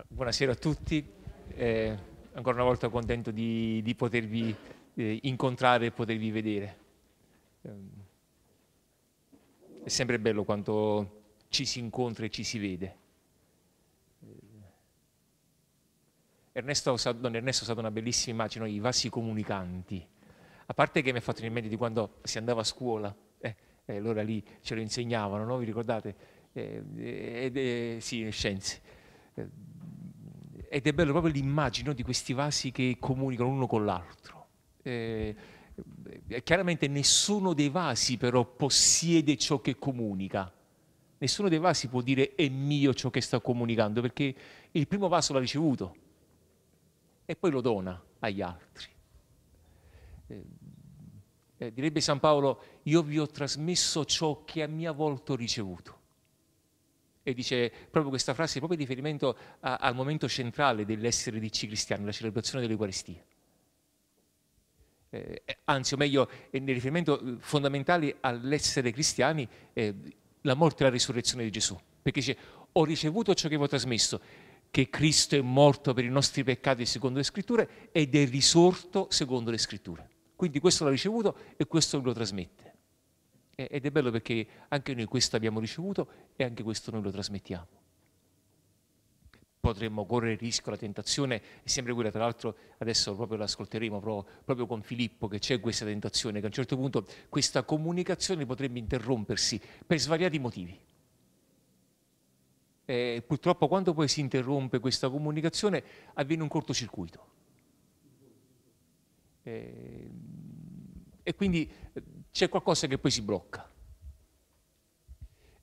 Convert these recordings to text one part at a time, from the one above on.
Ah, buonasera a tutti, eh, ancora una volta contento di, di potervi eh, incontrare e potervi vedere. Ehm, è sempre bello quanto ci si incontra e ci si vede. Ernesto, Don Ernesto è stata una bellissima immagine, i vasi comunicanti. A parte che mi ha fatto in mente di quando si andava a scuola, eh, eh, allora lì ce lo insegnavano, no? vi ricordate? Eh, eh, eh sì, scienze eh, ed è bello proprio l'immagine di questi vasi che comunicano uno con l'altro. Eh, eh, chiaramente nessuno dei vasi però possiede ciò che comunica. Nessuno dei vasi può dire è mio ciò che sto comunicando, perché il primo vaso l'ha ricevuto e poi lo dona agli altri. eh, eh direbbe San Paolo, io vi ho trasmesso ciò che a mia volta ho ricevuto e dice proprio questa frase, proprio in riferimento a, al momento centrale dell'essere di dici cristiano, la celebrazione dell'Eucaristia. Eh, eh anzi, o meglio, nel riferimento eh, fondamentale all'essere cristiani, eh, la morte e la risurrezione di Gesù. Perché dice, ho ricevuto ciò che vi ho trasmesso, che Cristo è morto per i nostri peccati secondo le scritture ed è risorto secondo le scritture. Quindi questo l'ha ricevuto e questo lo trasmette. Ed è bello perché anche noi questo abbiamo ricevuto e anche questo noi lo trasmettiamo. Potremmo correre il rischio, la tentazione è sempre quella, tra l'altro adesso proprio l'ascolteremo proprio, proprio con Filippo che c'è questa tentazione, che a un certo punto questa comunicazione potrebbe interrompersi per svariati motivi. E purtroppo quando poi si interrompe questa comunicazione avviene un cortocircuito. E, e quindi c'è qualcosa che poi si blocca.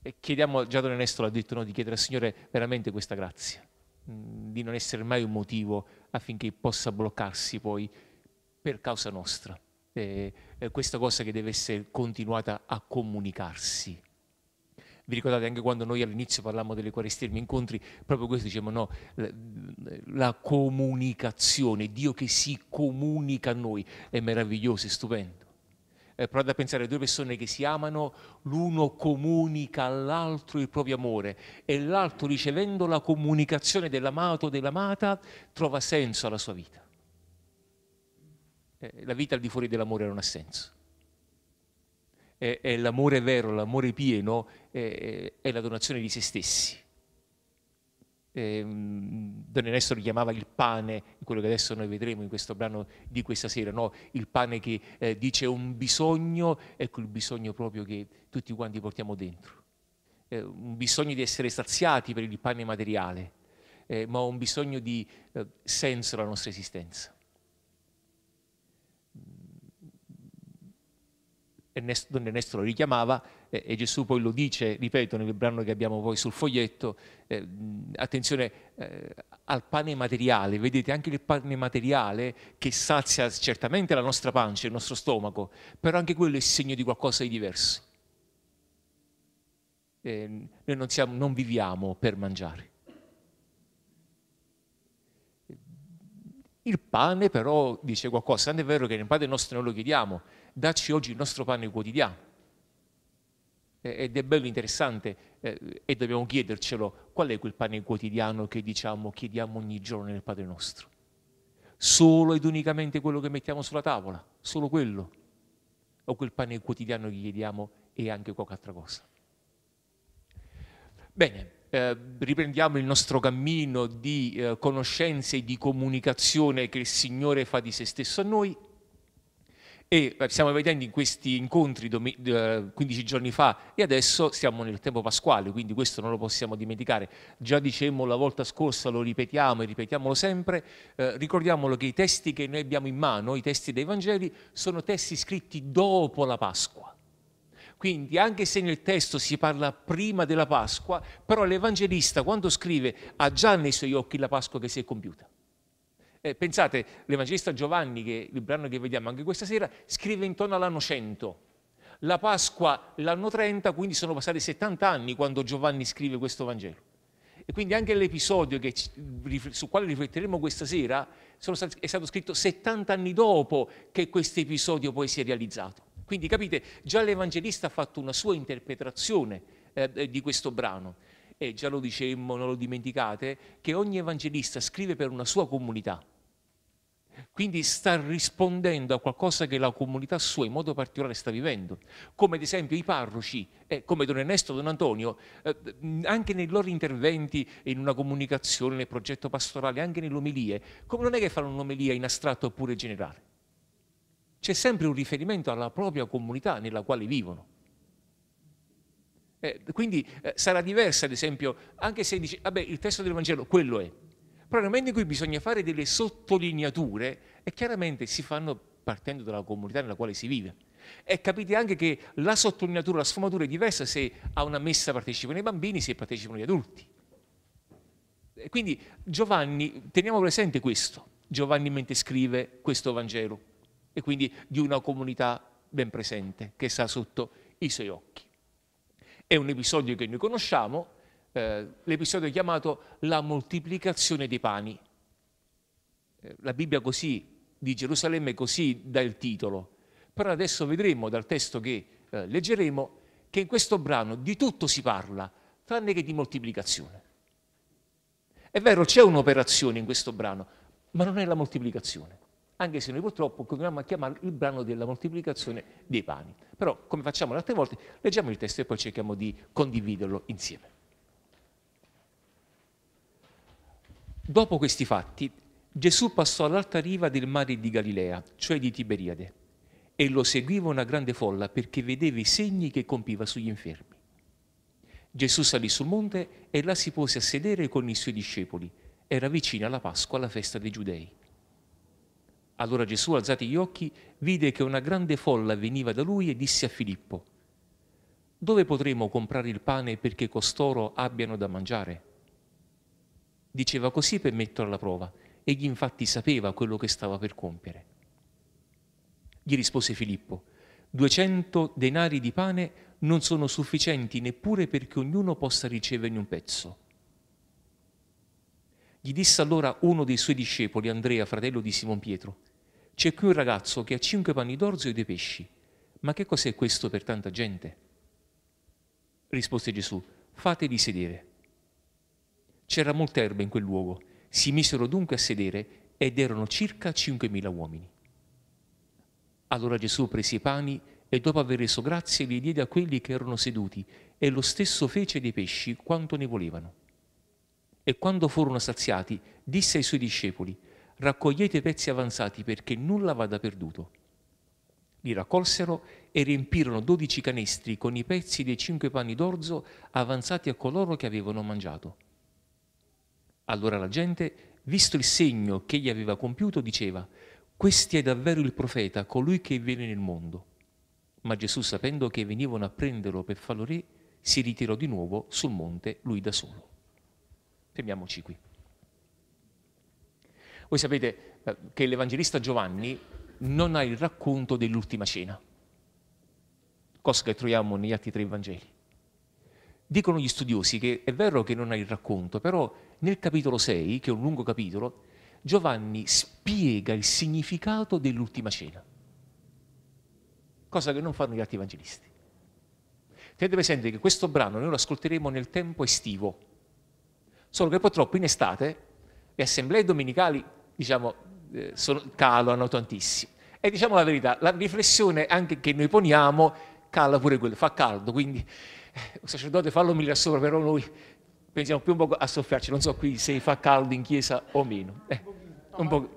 E chiediamo, già Don Ernesto l'ha detto, no, di chiedere al Signore veramente questa grazia, mm, di non essere mai un motivo affinché possa bloccarsi poi per causa nostra. Eh, questa cosa che deve essere continuata a comunicarsi. Vi ricordate anche quando noi all'inizio parlavamo delle Eucaristie, degli incontri, proprio questo diciamo no, la, la, comunicazione, Dio che si comunica a noi, è meraviglioso, è stupendo eh, provate a pensare a due persone che si amano, l'uno comunica all'altro il proprio amore e l'altro ricevendo la comunicazione dell'amato o dell'amata trova senso alla sua vita. Eh, la vita al di fuori dell'amore non ha senso. Eh, è, e l'amore vero, l'amore pieno è, eh, eh, è la donazione di se stessi eh, Don Ernesto lo chiamava il pane, quello che adesso noi vedremo in questo brano di questa sera, no? il pane che eh, dice un bisogno, ecco il bisogno proprio che tutti quanti portiamo dentro, eh, un bisogno di essere saziati per il pane materiale, eh, ma un bisogno di eh, senso alla nostra esistenza. Ernesto, Don Ernesto lo richiamava e Gesù poi lo dice, ripeto, nel brano che abbiamo poi sul foglietto, eh, attenzione eh, al pane materiale, vedete anche il pane materiale che sazia certamente la nostra pancia, il nostro stomaco, però anche quello è segno di qualcosa di diverso. Eh, noi non, siamo, non viviamo per mangiare. Il pane però dice qualcosa, non è vero che nel Padre nostro noi lo chiediamo, dacci oggi il nostro pane quotidiano. Eh, ed è bello interessante eh, e dobbiamo chiedercelo qual è quel pane quotidiano che diciamo chiediamo ogni giorno nel Padre nostro. Solo ed unicamente quello che mettiamo sulla tavola, solo quello. O quel pane quotidiano che chiediamo e anche qualche altra cosa. Bene, eh, riprendiamo il nostro cammino di eh, conoscenze e di comunicazione che il Signore fa di se stesso a noi e eh, stiamo vedendo in questi incontri 15 eh, giorni fa e adesso siamo nel tempo pasquale, quindi questo non lo possiamo dimenticare. Già dicemmo la volta scorsa, lo ripetiamo e ripetiamolo sempre, eh, ricordiamolo che i testi che noi abbiamo in mano, i testi dei Vangeli, sono testi scritti dopo la Pasqua. Quindi anche se nel testo si parla prima della Pasqua, però l'Evangelista quando scrive ha già nei suoi occhi la Pasqua che si è compiuta. Eh, pensate, l'Evangelista Giovanni, che, il brano che vediamo anche questa sera, scrive intorno all'anno 100. La Pasqua l'anno 30, quindi sono passati 70 anni quando Giovanni scrive questo Vangelo. E quindi anche l'episodio che, su quale rifletteremo questa sera stati, è stato scritto 70 anni dopo che questo episodio poi si è realizzato. Quindi capite, già l'Evangelista ha fatto una sua interpretazione eh, di questo brano. E già lo dicemmo, non lo dimenticate, che ogni evangelista scrive per una sua comunità quindi sta rispondendo a qualcosa che la comunità sua in modo particolare sta vivendo, come ad esempio i parroci, eh, come Don Ernesto Don Antonio, eh, anche nei loro interventi in una comunicazione, nel progetto pastorale, anche nelle omelie, come non è che fanno un'omelia in astratto oppure generale. C'è sempre un riferimento alla propria comunità nella quale vivono. Eh, quindi eh, sarà diversa, ad esempio, anche se dice, vabbè, il testo del Vangelo quello è, però nel momento in cui bisogna fare delle sottolineature, e chiaramente si fanno partendo dalla comunità nella quale si vive. E capite anche che la sottolineatura, la sfumatura è diversa se a una messa partecipano i bambini, se partecipano gli adulti. E quindi Giovanni, teniamo presente questo, Giovanni mentre scrive questo Vangelo, e quindi di una comunità ben presente che sta sotto i suoi occhi. È un episodio che noi conosciamo, eh, l'episodio chiamato la moltiplicazione dei pani. Eh, la Bibbia così, di Gerusalemme così dà il titolo, però adesso vedremo dal testo che eh, leggeremo che in questo brano di tutto si parla, tranne che di moltiplicazione. È vero, c'è un'operazione in questo brano, ma non è la moltiplicazione anche se noi purtroppo continuiamo a chiamarlo il brano della moltiplicazione dei pani. Però, come facciamo le altre volte, leggiamo il testo e poi cerchiamo di condividerlo insieme. Dopo questi fatti, Gesù passò all'alta riva del mare di Galilea, cioè di Tiberiade, e lo seguiva una grande folla perché vedeva i segni che compiva sugli infermi. Gesù salì sul monte e là si pose a sedere con i suoi discepoli. Era vicina la Pasqua, la festa dei Giudei. Allora Gesù, alzati gli occhi, vide che una grande folla veniva da lui e disse a Filippo, Dove potremo comprare il pane perché costoro abbiano da mangiare? diceva così per metterlo alla prova. Egli infatti sapeva quello che stava per compiere. Gli rispose Filippo, 200 denari di pane non sono sufficienti neppure perché ognuno possa riceverne un pezzo. Gli disse allora uno dei suoi discepoli, Andrea, fratello di Simon Pietro, c'è qui un ragazzo che ha cinque panni d'orzo e due pesci. Ma che cos'è questo per tanta gente? Rispose Gesù, fateli sedere. C'era molta erba in quel luogo. Si misero dunque a sedere ed erano circa 5.000 uomini. Allora Gesù prese i pani e dopo aver reso grazie li diede a quelli che erano seduti e lo stesso fece dei pesci quanto ne volevano. E quando furono saziati, disse ai suoi discepoli, raccogliete pezzi avanzati perché nulla vada perduto. Li raccolsero e riempirono dodici canestri con i pezzi dei cinque panni d'orzo avanzati a coloro che avevano mangiato. Allora la gente, visto il segno che egli aveva compiuto, diceva, questi è davvero il profeta, colui che viene nel mondo. Ma Gesù, sapendo che venivano a prenderlo per farlo re, si ritirò di nuovo sul monte lui da solo. Fermiamoci qui. Voi sapete eh, che l'Evangelista Giovanni non ha il racconto dell'ultima cena, cosa che troviamo negli altri tre Vangeli. Dicono gli studiosi che è vero che non ha il racconto, però nel capitolo 6, che è un lungo capitolo, Giovanni spiega il significato dell'ultima cena, cosa che non fanno gli altri evangelisti. Tenete presente che questo brano noi lo ascolteremo nel tempo estivo, solo che purtroppo in estate le assemblee domenicali diciamo, eh, sono, calano tantissimo. E diciamo la verità, la riflessione anche che noi poniamo cala pure quello, fa caldo, quindi eh, un sacerdote fallo migliorare sopra, però noi pensiamo più un po' a soffiarci, non so qui se fa caldo in chiesa o meno. Eh, un po'...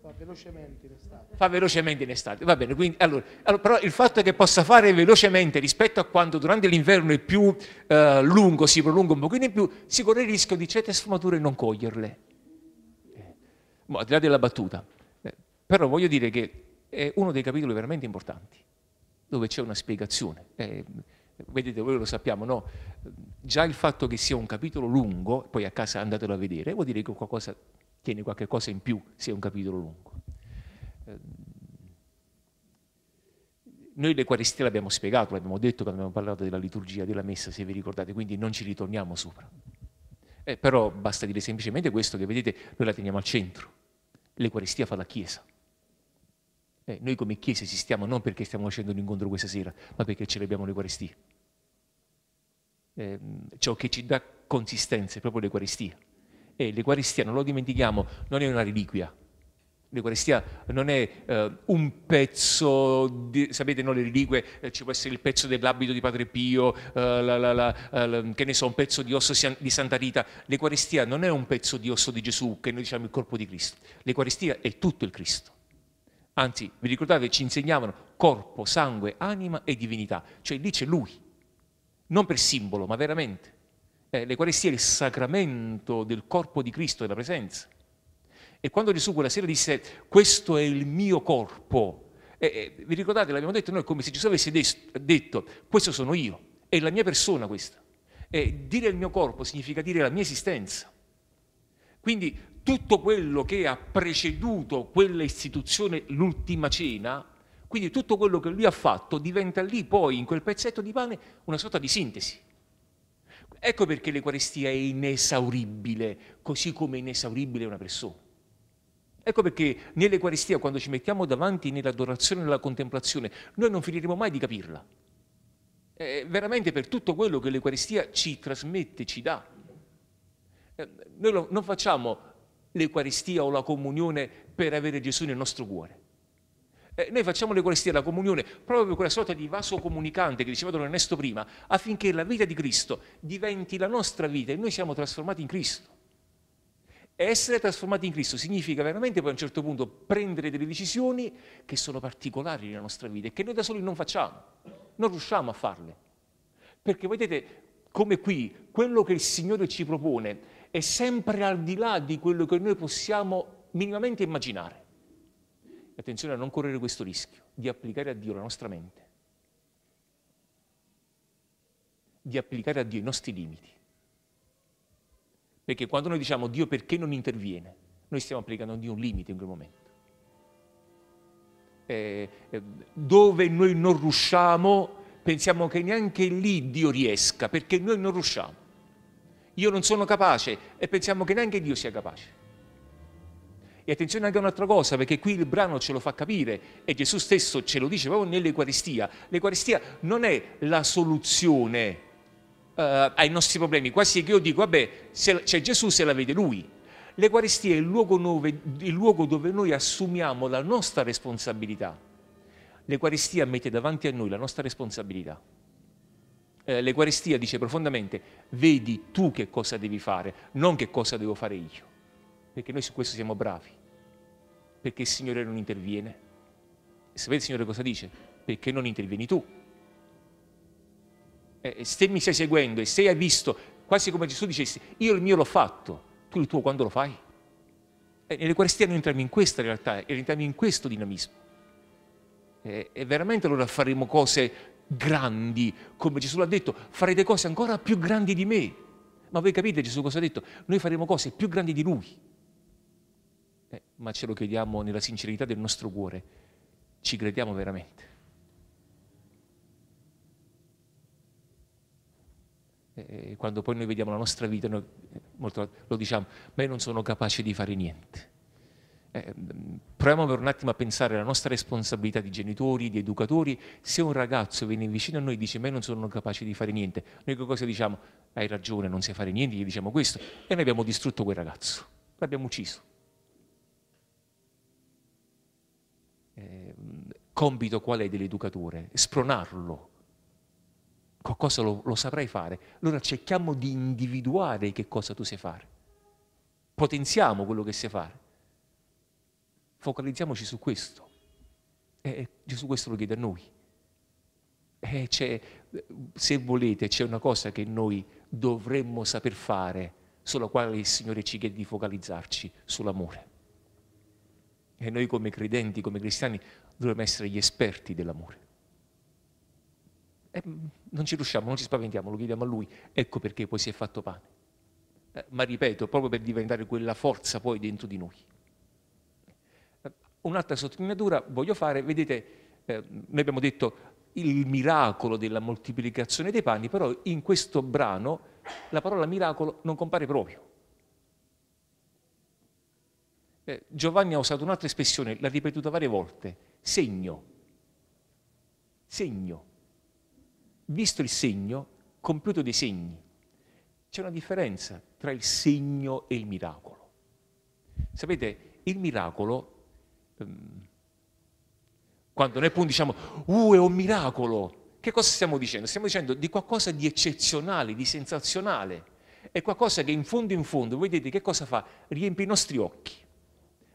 Fa velocemente in estate. Fa velocemente in estate, va bene. Quindi, allora, allora, però il fatto che possa fare velocemente rispetto a quando durante l'inverno è più eh, lungo, si prolunga un pochino in più, si corre il rischio di certe sfumature non coglierle. Eh, al di là della battuta. Eh, però voglio dire che è uno dei capitoli veramente importanti, dove c'è una spiegazione. Eh, vedete, voi lo sappiamo, no? Già il fatto che sia un capitolo lungo, poi a casa andatelo a vedere, vuol dire che qualcosa, tiene qualche cosa in più se è un capitolo lungo. Ehm, noi l'Equaristia l'abbiamo spiegato, l'abbiamo detto quando abbiamo parlato della liturgia, della messa, se vi ricordate, quindi non ci ritorniamo sopra. Eh, però basta dire semplicemente questo, che vedete, noi la teniamo al centro. l'Equaristia fa la Chiesa. Eh, noi come Chiesa esistiamo non perché stiamo facendo un incontro questa sera, ma perché celebriamo l'Eucaristia. Eh, ciò che ci dà consistenza è proprio l'Eucaristia. E l'Eucaristia, non lo dimentichiamo, non è una reliquia. L'Eucaristia non è eh, un pezzo, di, sapete, no, le reliquie, eh, ci può essere il pezzo dell'abito di Padre Pio, eh, la, la, eh, la, che ne so, un pezzo di osso di Santa Rita. L'Eucaristia non è un pezzo di osso di Gesù, che noi diciamo il corpo di Cristo. L'Eucaristia è tutto il Cristo. Anzi, vi ricordate, ci insegnavano corpo, sangue, anima e divinità. Cioè lì c'è Lui, non per simbolo, ma veramente. Eh, L'Eucaristia è il sacramento del corpo di Cristo, della presenza. E quando Gesù quella sera disse, questo è il mio corpo, eh, eh, vi ricordate, l'abbiamo detto noi, come se Gesù avesse detto, questo sono io, è la mia persona questa. Eh, dire il mio corpo significa dire la mia esistenza. Quindi tutto quello che ha preceduto quella istituzione, l'ultima cena, quindi tutto quello che lui ha fatto diventa lì poi, in quel pezzetto di pane, una sorta di sintesi. Ecco perché l'Eucaristia è inesauribile, così come inesauribile è una persona. Ecco perché nell'Eucaristia, quando ci mettiamo davanti nell'adorazione e nella contemplazione, noi non finiremo mai di capirla. È veramente per tutto quello che l'Eucaristia ci trasmette, ci dà. Eh, noi non facciamo l'Eucaristia o la comunione per avere Gesù nel nostro cuore. Eh, noi facciamo l'Eucaristia e la comunione proprio per quella sorta di vaso comunicante che diceva Don Ernesto prima, affinché la vita di Cristo diventi la nostra vita e noi siamo trasformati in Cristo. E essere trasformati in Cristo significa veramente poi a un certo punto prendere delle decisioni che sono particolari nella nostra vita e che noi da soli non facciamo, non riusciamo a farle. Perché vedete, come qui, quello che il Signore ci propone è sempre al di là di quello che noi possiamo minimamente immaginare. Attenzione a non correre questo rischio di applicare a Dio la nostra mente, di applicare a Dio i nostri limiti. Perché quando noi diciamo Dio perché non interviene, noi stiamo applicando a Dio un limite in quel momento. Eh, eh dove noi non riusciamo, pensiamo che neanche lì Dio riesca, perché noi non riusciamo io non sono capace e pensiamo che neanche Dio sia capace. E attenzione anche a un'altra cosa, perché qui il brano ce lo fa capire e Gesù stesso ce lo dice proprio nell'Eucaristia. L'Eucaristia non è la soluzione eh, ai nostri problemi, quasi che io dico, vabbè, c'è Gesù se la vede lui. L'Eucaristia è il luogo, nuove, il luogo dove noi assumiamo la nostra responsabilità. L'Eucaristia mette davanti a noi la nostra responsabilità eh, l'Eucaristia dice profondamente vedi tu che cosa devi fare, non che cosa devo fare io, perché noi su questo siamo bravi, perché il Signore non interviene. E sapete il Signore cosa dice? Perché non intervieni tu. Eh, se mi stai seguendo e se hai visto, quasi come Gesù dicesse, io il mio l'ho fatto, tu il tuo quando lo fai? E nell'Eucaristia noi entriamo in questa realtà, entriamo in questo dinamismo. Eh, e veramente allora faremo cose grandi, come Gesù l'ha detto, farete cose ancora più grandi di me. Ma voi capite Gesù cosa ha detto? Noi faremo cose più grandi di lui. Eh, ma ce lo chiediamo nella sincerità del nostro cuore. Ci crediamo veramente. Eh, eh quando poi noi vediamo la nostra vita, noi, eh, lo diciamo, ma io non sono capace di fare niente eh, proviamo per un attimo a pensare alla nostra responsabilità di genitori, di educatori, se un ragazzo viene vicino a noi e dice ma io non sono capace di fare niente, noi che cosa diciamo? Hai ragione, non sai fare niente, gli diciamo questo e noi abbiamo distrutto quel ragazzo, l'abbiamo ucciso. Eh, compito qual è dell'educatore? Spronarlo. Qualcosa lo, lo saprai fare. Allora cerchiamo di individuare che cosa tu sai fare. Potenziamo quello che sai fare Focalizziamoci su questo. E Gesù questo lo chiede a noi. se volete, c'è una cosa che noi dovremmo saper fare, sulla quale il Signore ci chiede di focalizzarci, sull'amore. E noi come credenti, come cristiani, dovremmo essere gli esperti dell'amore. E mm, non ci riusciamo, non ci spaventiamo, lo chiediamo a Lui, ecco perché poi si è fatto pane. Eh, ma ripeto, proprio per diventare quella forza poi dentro di noi. Un'altra sottolineatura voglio fare, vedete, eh, noi abbiamo detto il miracolo della moltiplicazione dei panni, però in questo brano la parola miracolo non compare proprio. Eh, Giovanni ha usato un'altra espressione, l'ha ripetuta varie volte, segno. Segno. Visto il segno, compiuto dei segni. C'è una differenza tra il segno e il miracolo. Sapete, il miracolo Ehm, quando noi appunto diciamo, uh, è un miracolo, che cosa stiamo dicendo? Stiamo dicendo di qualcosa di eccezionale, di sensazionale. È qualcosa che in fondo in fondo, vedete che cosa fa? Riempie i nostri occhi.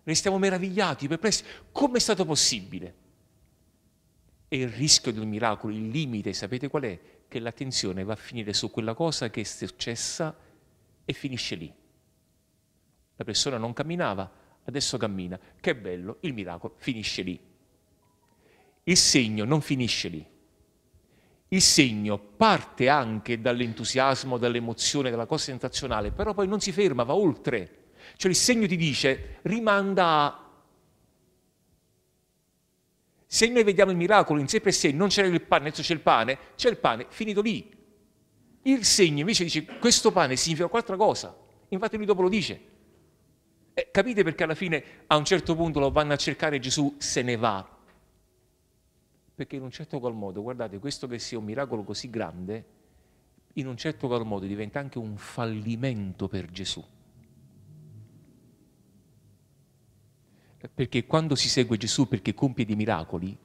Ne stiamo meravigliati, perplessi. Come è stato possibile? E il rischio del miracolo, il limite, sapete qual è? Che l'attenzione va a finire su quella cosa che è successa e finisce lì. La persona non camminava, adesso cammina, che bello, il miracolo finisce lì. Il segno non finisce lì. Il segno parte anche dall'entusiasmo, dall'emozione, dalla cosa sensazionale, però poi non si ferma, va oltre. Cioè il segno ti dice, rimanda a... Se noi vediamo il miracolo in sé per sé, non c'era il pane, adesso c'è il pane, c'è il pane, finito lì. Il segno invece dice, questo pane significa un'altra cosa. Infatti lui dopo lo dice, eh, capite perché alla fine a un certo punto lo vanno a cercare e Gesù se ne va. Perché in un certo qual modo, guardate, questo che sia un miracolo così grande, in un certo qual modo diventa anche un fallimento per Gesù. Perché quando si segue Gesù perché compie dei miracoli,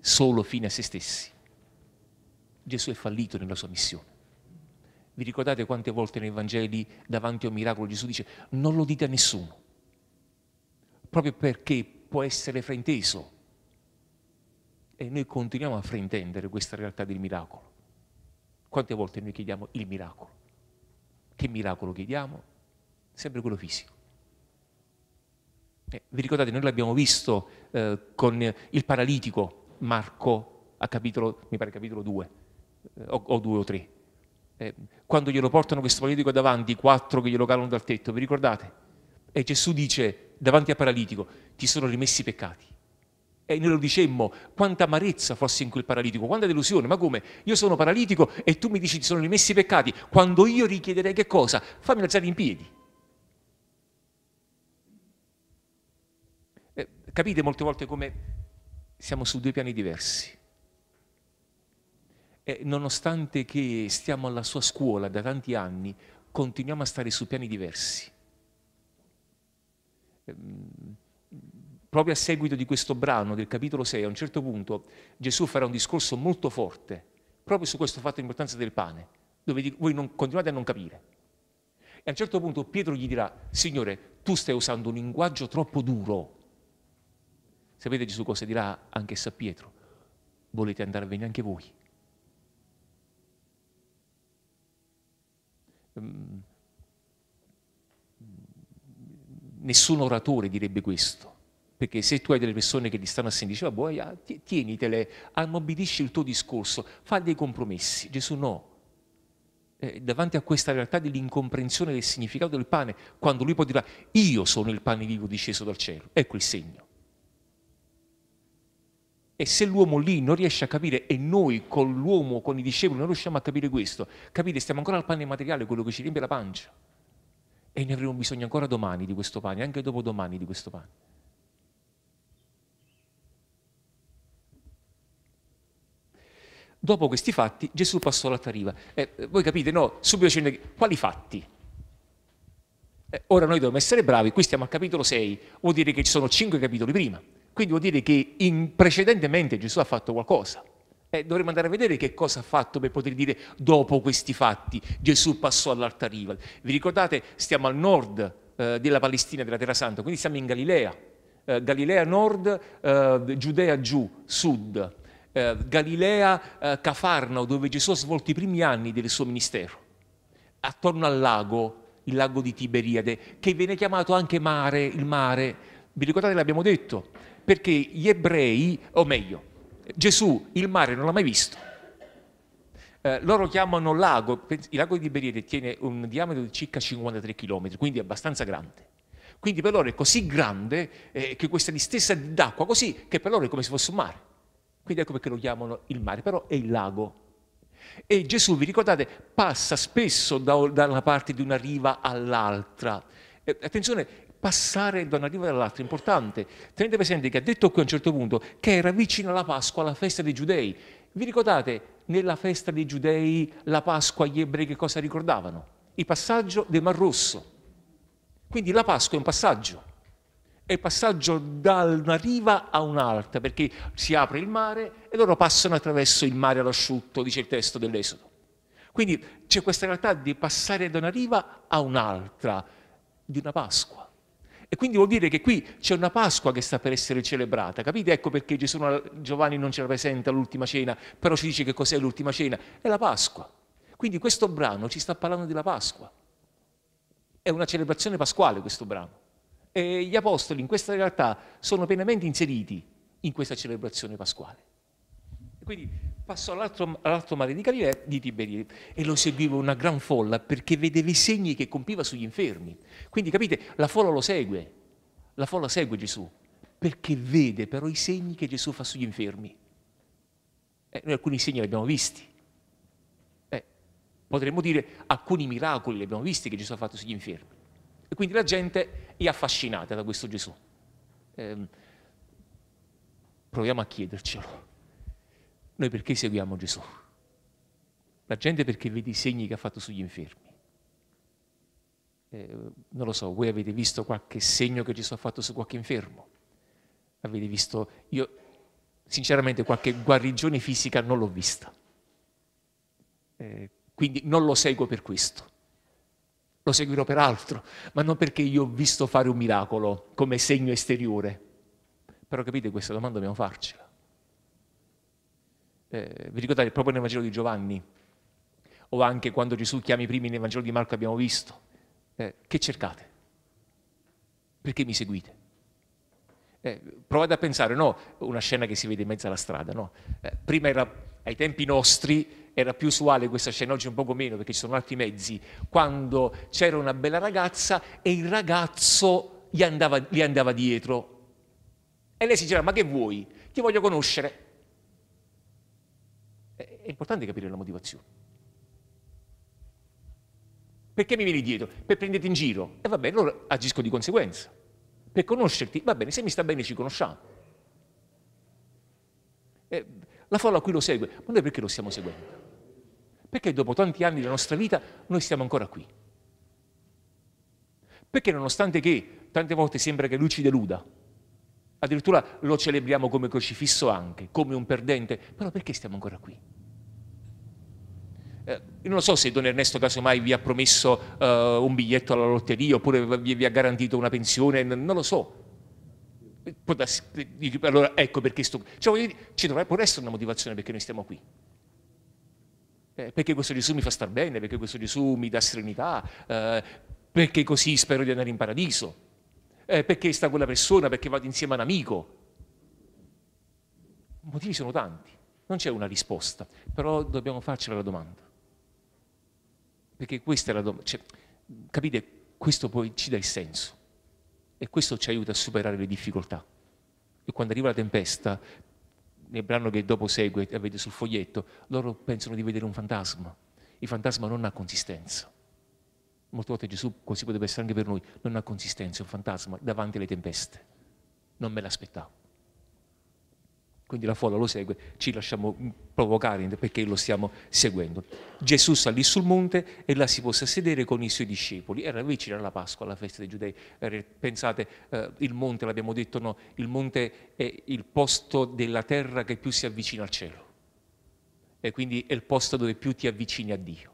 solo fine a se stessi, Gesù è fallito nella sua missione. Vi ricordate quante volte nei Vangeli davanti a un miracolo Gesù dice non lo dite a nessuno, proprio perché può essere frainteso. E noi continuiamo a fraintendere questa realtà del miracolo. Quante volte noi chiediamo il miracolo? Che miracolo chiediamo? Sempre quello fisico. Eh, vi ricordate, noi l'abbiamo visto eh, con il paralitico Marco a capitolo, mi pare capitolo 2, eh, o, o 2 o 3 eh, quando glielo portano questo paralitico davanti, quattro che glielo calano dal tetto, vi ricordate? E Gesù dice davanti al paralitico, ti sono rimessi i peccati. E noi lo dicemmo, quanta amarezza fosse in quel paralitico, quanta delusione, ma come? Io sono paralitico e tu mi dici ti sono rimessi i peccati, quando io richiederei che cosa? Fammi alzare in piedi. Eh, capite molte volte come siamo su due piani diversi eh, nonostante che stiamo alla sua scuola da tanti anni, continuiamo a stare su piani diversi. Ehm, proprio a seguito di questo brano del capitolo 6, a un certo punto Gesù farà un discorso molto forte, proprio su questo fatto dell'importanza del pane, dove dico, voi non, continuate a non capire. E a un certo punto Pietro gli dirà, Signore, tu stai usando un linguaggio troppo duro. Sapete Gesù cosa dirà anche a San Pietro? Volete andarvene anche voi. Ehm, nessun oratore direbbe questo, perché se tu hai delle persone che ti stanno a sentire, diceva, ah, boh, ah, tienitele, ammobbidisci il tuo discorso, fa dei compromessi. Gesù no. Eh, davanti a questa realtà dell'incomprensione del significato del pane, quando lui può dire, io sono il pane vivo disceso dal cielo, ecco il segno. E se l'uomo lì non riesce a capire, e noi con l'uomo, con i discepoli, non riusciamo a capire questo, capite, stiamo ancora al pane materiale, quello che ci riempie la pancia. E ne avremo bisogno ancora domani di questo pane, anche dopodomani di questo pane. Dopo questi fatti Gesù passò l'altra riva. Eh, voi capite, no? Subito c'è quali fatti? Eh, ora noi dobbiamo essere bravi, qui stiamo al capitolo 6, vuol dire che ci sono 5 capitoli prima. Quindi vuol dire che precedentemente Gesù ha fatto qualcosa. E eh, dovremmo andare a vedere che cosa ha fatto per poter dire dopo questi fatti Gesù passò all'alta riva. Vi ricordate, stiamo al nord eh, della Palestina, della Terra Santa, quindi siamo in Galilea. Eh, Galilea nord, eh, Giudea giù, sud. Eh, Galilea eh, Cafarnao, dove Gesù ha svolto i primi anni del suo ministero. Attorno al lago, il lago di Tiberiade, che viene chiamato anche mare, il mare. Vi ricordate, l'abbiamo detto, perché gli ebrei, o meglio, Gesù il mare non l'ha mai visto. Eh, loro chiamano lago, il lago di Beriere tiene un diametro di circa 53 km, quindi è abbastanza grande. Quindi per loro è così grande eh, che questa distesa d'acqua così, che per loro è come se fosse un mare. Quindi ecco perché lo chiamano il mare, però è il lago. E Gesù, vi ricordate, passa spesso da, da una parte di una riva all'altra. Eh, attenzione, passare da una riva all'altra, importante. Tenete presente che ha detto qui a un certo punto che era vicino alla Pasqua, alla festa dei giudei. Vi ricordate nella festa dei giudei la Pasqua gli ebrei che cosa ricordavano? Il passaggio del Mar Rosso. Quindi la Pasqua è un passaggio, è il passaggio da una riva a un'altra, perché si apre il mare e loro passano attraverso il mare all'asciutto, dice il testo dell'Esodo. Quindi c'è questa realtà di passare da una riva a un'altra, di una Pasqua. E quindi vuol dire che qui c'è una Pasqua che sta per essere celebrata, capite? Ecco perché Gesù, Giovanni non ce la presenta all'ultima cena, però ci dice che cos'è l'ultima cena, è la Pasqua. Quindi questo brano ci sta parlando della Pasqua. È una celebrazione pasquale questo brano. E gli apostoli in questa realtà sono pienamente inseriti in questa celebrazione pasquale. E Quindi passò all'altro mare di Galilea di Tiberia e lo seguiva una gran folla perché vedeva i segni che compiva sugli infermi. Quindi capite, la folla lo segue, la folla segue Gesù perché vede però i segni che Gesù fa sugli infermi. Eh, noi alcuni segni li abbiamo visti. Eh, potremmo dire alcuni miracoli li abbiamo visti che Gesù ha fatto sugli infermi. E quindi la gente è affascinata da questo Gesù. Eh, proviamo a chiedercelo noi perché seguiamo Gesù? La gente perché vede i segni che ha fatto sugli infermi. Eh, non lo so, voi avete visto qualche segno che Gesù ha fatto su qualche infermo? Avete visto, io sinceramente qualche guarigione fisica non l'ho vista. Eh, quindi non lo seguo per questo. Lo seguirò per altro, ma non perché io ho visto fare un miracolo come segno esteriore. Però capite, questa domanda dobbiamo farcela. Eh, vi ricordate proprio nel Vangelo di Giovanni, o anche quando Gesù chiama i primi nel Vangelo di Marco abbiamo visto, eh, che cercate? Perché mi seguite? Eh, provate a pensare, no, una scena che si vede in mezzo alla strada, no? Eh, prima era, ai tempi nostri, era più usuale questa scena, oggi un poco meno perché ci sono altri mezzi, quando c'era una bella ragazza e il ragazzo gli andava, gli andava dietro. E lei si diceva, ma che vuoi? Ti voglio conoscere è importante capire la motivazione. Perché mi vieni dietro? Per prenderti in giro? E va bene, allora agisco di conseguenza. Per conoscerti, va bene, se mi sta bene ci conosciamo. Eh, la folla qui lo segue, ma noi perché lo stiamo seguendo? Perché dopo tanti anni della nostra vita noi stiamo ancora qui? Perché nonostante che tante volte sembra che lui ci deluda, addirittura lo celebriamo come crocifisso anche, come un perdente, però perché stiamo ancora qui? Eh, io non so se Don Ernesto casomai vi ha promesso eh, un biglietto alla lotteria oppure vi, vi, ha garantito una pensione, non lo so. Eh, allora ecco perché sto, cioè, dire, ci dovrebbe pure essere una motivazione perché noi stiamo qui. Eh, perché questo Gesù mi fa star bene, perché questo Gesù mi dà serenità, eh, perché così spero di andare in paradiso, eh, perché sta quella persona, perché vado insieme a un amico. I motivi sono tanti, non c'è una risposta, però dobbiamo farcela la domanda. Perché questa è la domanda. Cioè, capite, questo poi ci dà il senso e questo ci aiuta a superare le difficoltà. E quando arriva la tempesta, nel brano che dopo segue, avete sul foglietto, loro pensano di vedere un fantasma. Il fantasma non ha consistenza. Molte volte Gesù, così potrebbe essere anche per noi, non ha consistenza, è un fantasma davanti alle tempeste. Non me l'aspettavo. Quindi la folla lo segue, ci lasciamo provocare perché lo stiamo seguendo. Gesù salì sul monte e là si pose a sedere con i suoi discepoli. Era vicino alla Pasqua, alla festa dei giudei. Pensate, eh, il monte, l'abbiamo detto, no, il monte è il posto della terra che più si avvicina al cielo. E quindi è il posto dove più ti avvicini a Dio.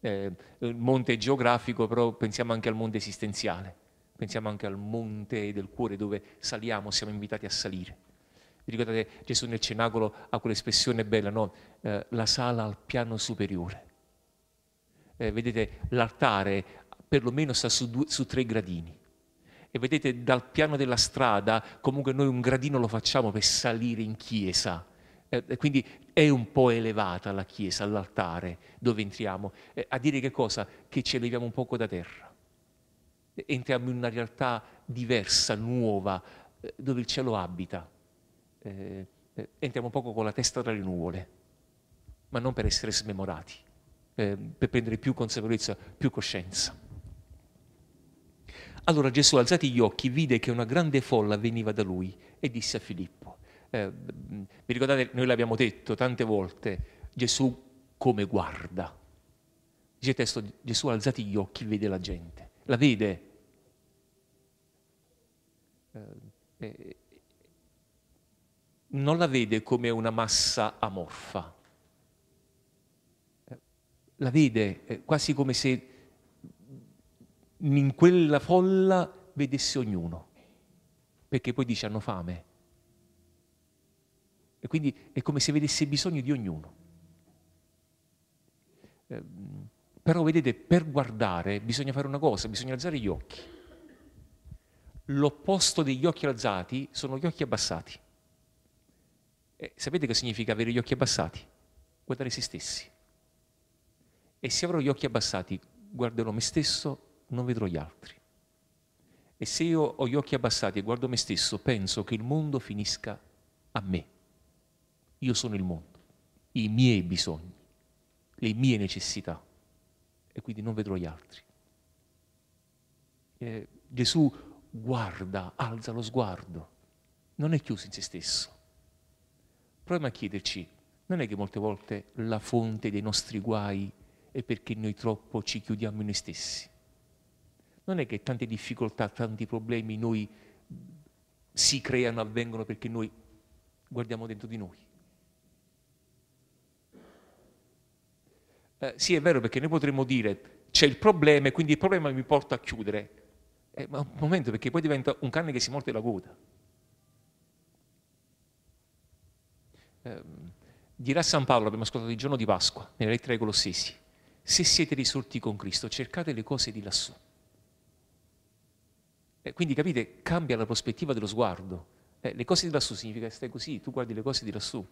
Eh, il monte geografico, però pensiamo anche al monte esistenziale. Pensiamo anche al monte del cuore dove saliamo, siamo invitati a salire vi ricordate Gesù nel cenacolo ha quell'espressione bella, no? Eh, la sala al piano superiore. Eh, vedete, l'altare perlomeno sta su, due, su tre gradini. E vedete, dal piano della strada, comunque noi un gradino lo facciamo per salire in chiesa. Eh, quindi è un po' elevata la chiesa, l'altare dove entriamo, eh, a dire che cosa? Che ci eleviamo un poco da terra, entriamo in una realtà diversa, nuova, eh, dove il cielo abita. Eh, eh, entriamo un poco con la testa tra le nuvole, ma non per essere smemorati, eh, per prendere più consapevolezza, più coscienza. Allora Gesù, alzati gli occhi, vide che una grande folla veniva da lui e disse a Filippo, eh, vi ricordate, noi l'abbiamo detto tante volte, Gesù come guarda. Dice il testo, Gesù alzati gli occhi, vede la gente, la vede. Eh, eh non la vede come una massa amorfa, eh, la vede eh, quasi come se in quella folla vedesse ognuno, perché poi dice hanno fame. E quindi è come se vedesse bisogno di ognuno. Eh, però vedete, per guardare bisogna fare una cosa, bisogna alzare gli occhi. L'opposto degli occhi alzati sono gli occhi abbassati. E sapete che significa avere gli occhi abbassati? Guardare se stessi. E se avrò gli occhi abbassati, guarderò me stesso, non vedrò gli altri. E se io ho gli occhi abbassati e guardo me stesso, penso che il mondo finisca a me. Io sono il mondo, i miei bisogni, le mie necessità e quindi non vedrò gli altri. Eh, Gesù guarda, alza lo sguardo, non è chiuso in se stesso. Proviamo a chiederci, non è che molte volte la fonte dei nostri guai è perché noi troppo ci chiudiamo in noi stessi? Non è che tante difficoltà, tanti problemi noi si creano, avvengono perché noi guardiamo dentro di noi? Eh, sì, è vero perché noi potremmo dire c'è il problema e quindi il problema mi porta a chiudere. Eh, ma un momento perché poi diventa un cane che si morde la coda. Ehm, dirà San Paolo, abbiamo ascoltato il giorno di Pasqua, nella lettera ai Colossesi, se siete risorti con Cristo, cercate le cose di lassù. Eh, quindi capite, cambia la prospettiva dello sguardo. Eh, le cose di lassù significa che stai così, tu guardi le cose di lassù.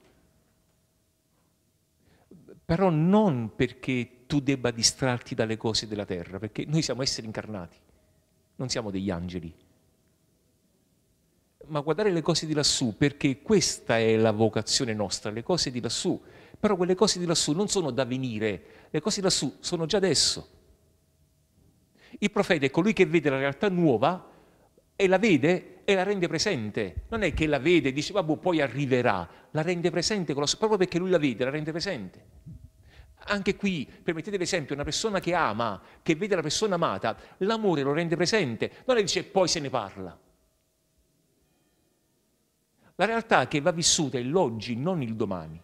Però non perché tu debba distrarti dalle cose della terra, perché noi siamo esseri incarnati, non siamo degli angeli ma guardare le cose di lassù, perché questa è la vocazione nostra, le cose di lassù. Però quelle cose di lassù non sono da venire, le cose di lassù sono già adesso. Il profeta è colui che vede la realtà nuova e la vede e la rende presente. Non è che la vede e dice, vabbè, poi arriverà. La rende presente con la sua, proprio perché lui la vede, la rende presente. Anche qui, permettete l'esempio, una persona che ama, che vede la persona amata, l'amore lo rende presente. Non è che dice, poi se ne parla. La realtà che va vissuta è l'oggi, non il domani.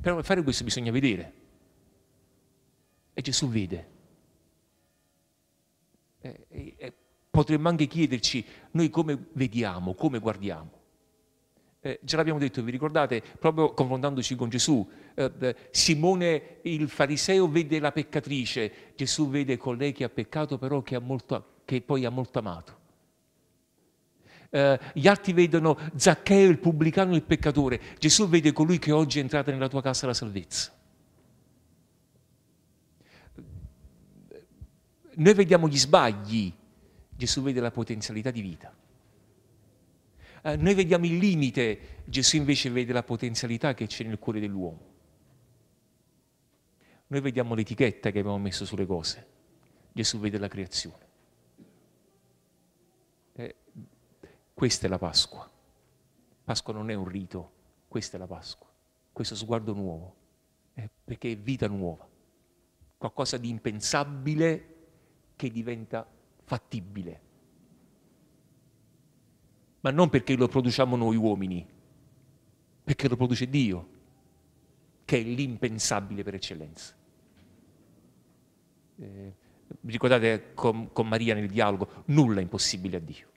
Però per fare questo bisogna vedere. E Gesù vede. E, e, potremmo anche chiederci noi come vediamo, come guardiamo. Eh, ce l'abbiamo detto, vi ricordate, proprio confrontandoci con Gesù, eh, Simone il fariseo vede la peccatrice, Gesù vede colei che ha peccato però che, ha molto, che poi ha molto amato eh, gli altri vedono Zaccheo, il pubblicano il peccatore. Gesù vede colui che oggi è entrato nella tua casa la salvezza. Noi vediamo gli sbagli, Gesù vede la potenzialità di vita. Eh, noi vediamo il limite, Gesù invece vede la potenzialità che c'è nel cuore dell'uomo. Noi vediamo l'etichetta che abbiamo messo sulle cose, Gesù vede la creazione. Questa è la Pasqua. Pasqua non è un rito, questa è la Pasqua, questo sguardo nuovo, eh, perché è vita nuova, qualcosa di impensabile che diventa fattibile. Ma non perché lo produciamo noi uomini, perché lo produce Dio, che è l'impensabile per eccellenza. Eh, ricordate con, con Maria nel dialogo, nulla è impossibile a Dio.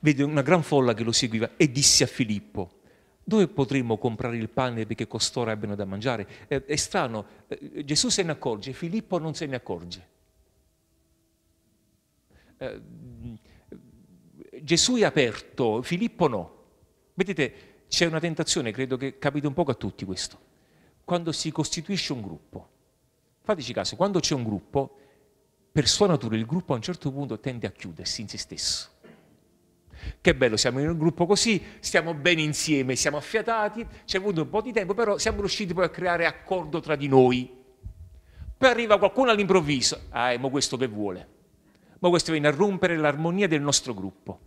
vide una gran folla che lo seguiva e disse a Filippo, dove potremmo comprare il pane perché costoro abbiano da mangiare? Eh, è strano, eh, Gesù se ne accorge, Filippo non se ne accorge. Eh, Gesù è aperto, Filippo no. Vedete, c'è una tentazione, credo che capite un poco a tutti questo. Quando si costituisce un gruppo, fateci caso, quando c'è un gruppo, per sua natura il gruppo a un certo punto tende a chiudersi in se stesso che bello, siamo in un gruppo così, stiamo bene insieme, siamo affiatati, ci è voluto un po' di tempo, però siamo riusciti poi a creare accordo tra di noi. Poi arriva qualcuno all'improvviso, ah, eh, ma questo che vuole? Ma questo viene a rompere l'armonia del nostro gruppo.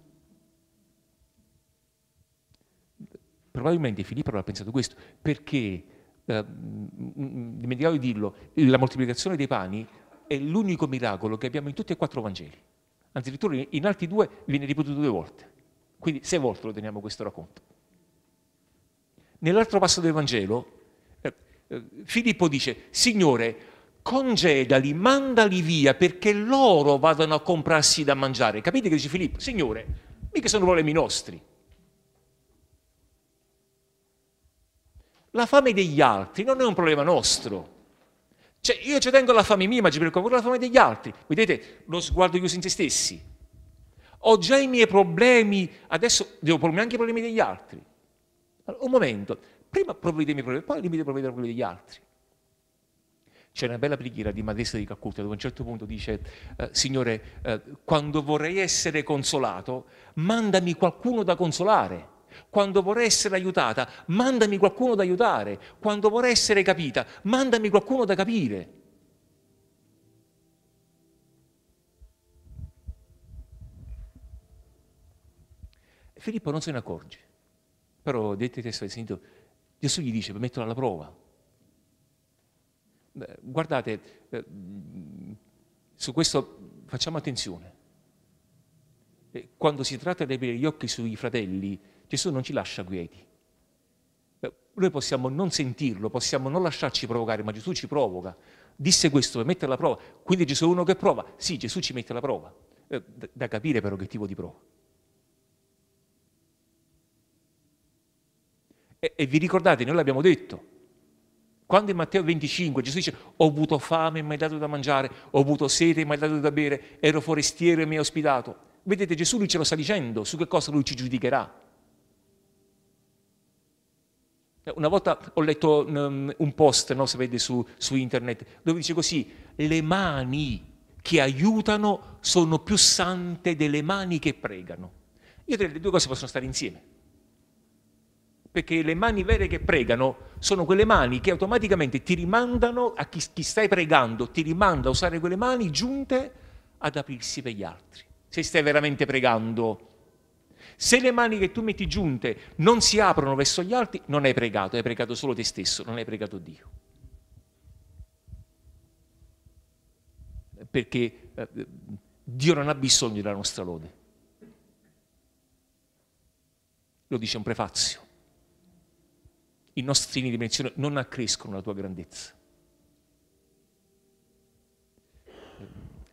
Probabilmente Filippo aveva pensato questo, perché, eh, dimenticavo di dirlo, la moltiplicazione dei pani è l'unico miracolo che abbiamo in tutti e quattro Vangeli addirittura in altri due viene ripetuto due volte. Quindi sei volte lo teniamo questo racconto. Nell'altro passo del Vangelo, eh, eh, Filippo dice, Signore, congedali, mandali via perché loro vadano a comprarsi da mangiare. Capite che dice Filippo? Signore, mica sono problemi nostri. La fame degli altri non è un problema nostro. Cioè, io ci tengo la fame mia, ma ci preoccupo la fame degli altri. Vedete, lo sguardo chiuso in se stessi. Ho già i miei problemi, adesso devo porre anche i problemi degli altri. Allora, un momento, prima provvede ai miei problemi, poi limite provvedere ai problemi degli altri. C'è una bella preghiera di Madessa di Calcutta dove a un certo punto dice, eh, Signore, eh, quando vorrei essere consolato, mandami qualcuno da consolare. Quando vorrei essere aiutata, mandami qualcuno da aiutare. Quando vorrei essere capita, mandami qualcuno da capire. Filippo non se ne accorge, però detto il testo sentito, Gesù gli dice, metterlo alla prova. Guardate, eh, su questo facciamo attenzione quando si tratta di aprire gli occhi sui fratelli, Gesù non ci lascia quieti. Noi possiamo non sentirlo, possiamo non lasciarci provocare, ma Gesù ci provoca. Disse questo per mettere alla prova. Quindi Gesù è uno che prova. Sì, Gesù ci mette alla prova. Eh, da capire però che tipo di prova. E, e vi ricordate, noi l'abbiamo detto, quando in Matteo 25 Gesù dice ho avuto fame e mi hai dato da mangiare, ho avuto sete e mi hai dato da bere, ero forestiero e mi hai ospitato, Vedete, Gesù lui ce lo sta dicendo, su che cosa lui ci giudicherà. Eh, una volta ho letto mm, un post, no, sapete, su, su internet, dove dice così, le mani che aiutano sono più sante delle mani che pregano. Io credo che le due cose possono stare insieme. Perché le mani vere che pregano sono quelle mani che automaticamente ti rimandano a chi, chi stai pregando, ti rimanda a usare quelle mani giunte ad aprirsi per gli altri se stai veramente pregando. Se le mani che tu metti giunte non si aprono verso gli altri, non hai pregato, hai pregato solo te stesso, non hai pregato Dio. Perché eh, Dio non ha bisogno della nostra lode. Lo dice un prefazio. I nostri fini di menzione non accrescono la tua grandezza.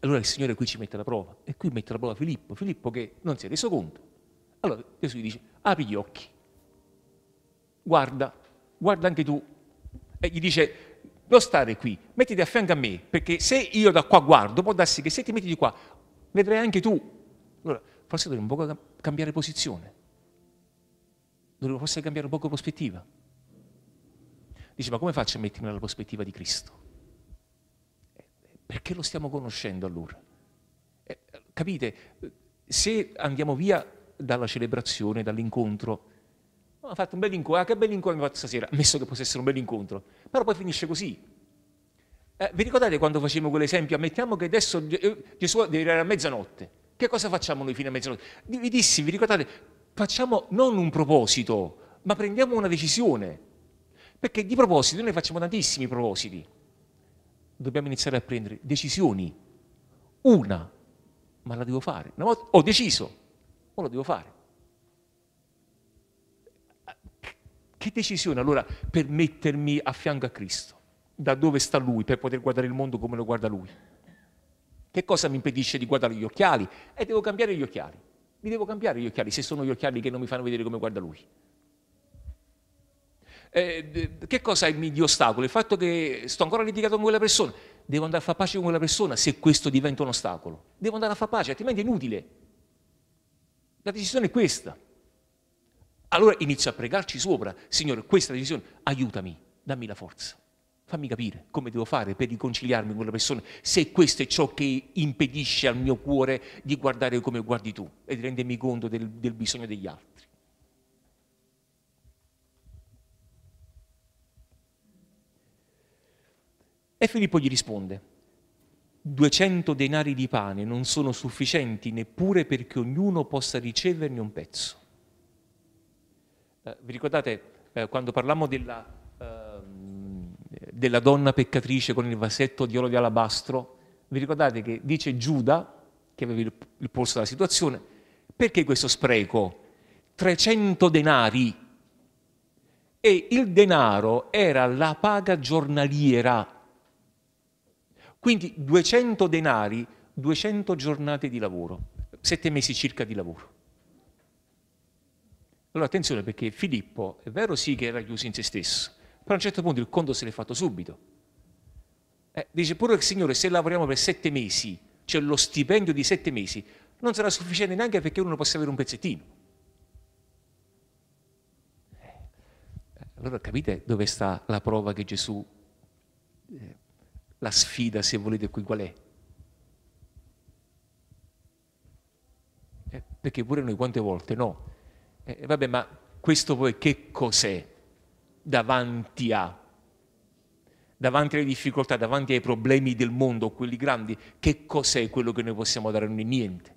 Allora il Signore qui ci mette la prova e qui mette la prova Filippo, Filippo che non si è reso conto. Allora Gesù gli dice, apri gli occhi, guarda, guarda anche tu. E gli dice, non stare qui, mettiti a fianco a me, perché se io da qua guardo, può darsi che se ti metti di qua, vedrai anche tu. Allora, forse dovremmo un po' cambiare posizione, dovremmo forse cambiare un po' prospettiva. Dice, ma come faccio a mettermi nella prospettiva di Cristo? perché lo stiamo conoscendo allora? Eh, capite? Se andiamo via dalla celebrazione, dall'incontro, oh, ha fatto un bel incontro, ah, che bel incontro fatto stasera, ammesso che possa essere un bel incontro, però poi finisce così. Eh, vi ricordate quando facevamo quell'esempio? Ammettiamo che adesso eh, Gesù deve arrivare a mezzanotte. Che cosa facciamo noi fino a mezzanotte? Vi dissi, vi ricordate, facciamo non un proposito, ma prendiamo una decisione. Perché di propositi noi facciamo tantissimi propositi dobbiamo iniziare a prendere decisioni. Una, ma la devo fare. Una volta ho deciso, ma la devo fare. Che decisione allora per mettermi a fianco a Cristo? Da dove sta Lui per poter guardare il mondo come lo guarda Lui? Che cosa mi impedisce di guardare gli occhiali? E eh, devo cambiare gli occhiali. Mi devo cambiare gli occhiali se sono gli occhiali che non mi fanno vedere come guarda Lui. Eh, che cosa è il mio ostacolo? Il fatto che sto ancora litigato con quella persona. Devo andare a far pace con quella persona se questo diventa un ostacolo. Devo andare a far pace, altrimenti è inutile. La decisione è questa. Allora inizio a pregarci sopra, Signore, questa decisione, aiutami, dammi la forza. Fammi capire come devo fare per riconciliarmi con quella persona, se questo è ciò che impedisce al mio cuore di guardare come guardi tu e di rendermi conto del, del bisogno degli altri. E Filippo gli risponde, 200 denari di pane non sono sufficienti neppure perché ognuno possa riceverne un pezzo. Eh, vi ricordate eh, quando parlammo della, eh, della, donna peccatrice con il vasetto di oro di alabastro? Vi ricordate che dice Giuda, che aveva il, il polso della situazione, perché questo spreco? 300 denari. E il denaro era la paga giornaliera quindi 200 denari, 200 giornate di lavoro, 7 mesi circa di lavoro. Allora attenzione perché Filippo è vero sì che era chiuso in se stesso, però a un certo punto il conto se l'è fatto subito. Eh, dice pure il Signore se lavoriamo per 7 mesi, cioè lo stipendio di 7 mesi, non sarà sufficiente neanche perché uno possa avere un pezzettino. Eh, allora capite dove sta la prova che Gesù eh, la sfida, se volete, qui qual è? Eh, perché pure noi quante volte no? Eh, vabbè, ma questo poi che cos'è davanti a? Davanti alle difficoltà, davanti ai problemi del mondo, quelli grandi, che cos'è quello che noi possiamo dare a noi? Niente.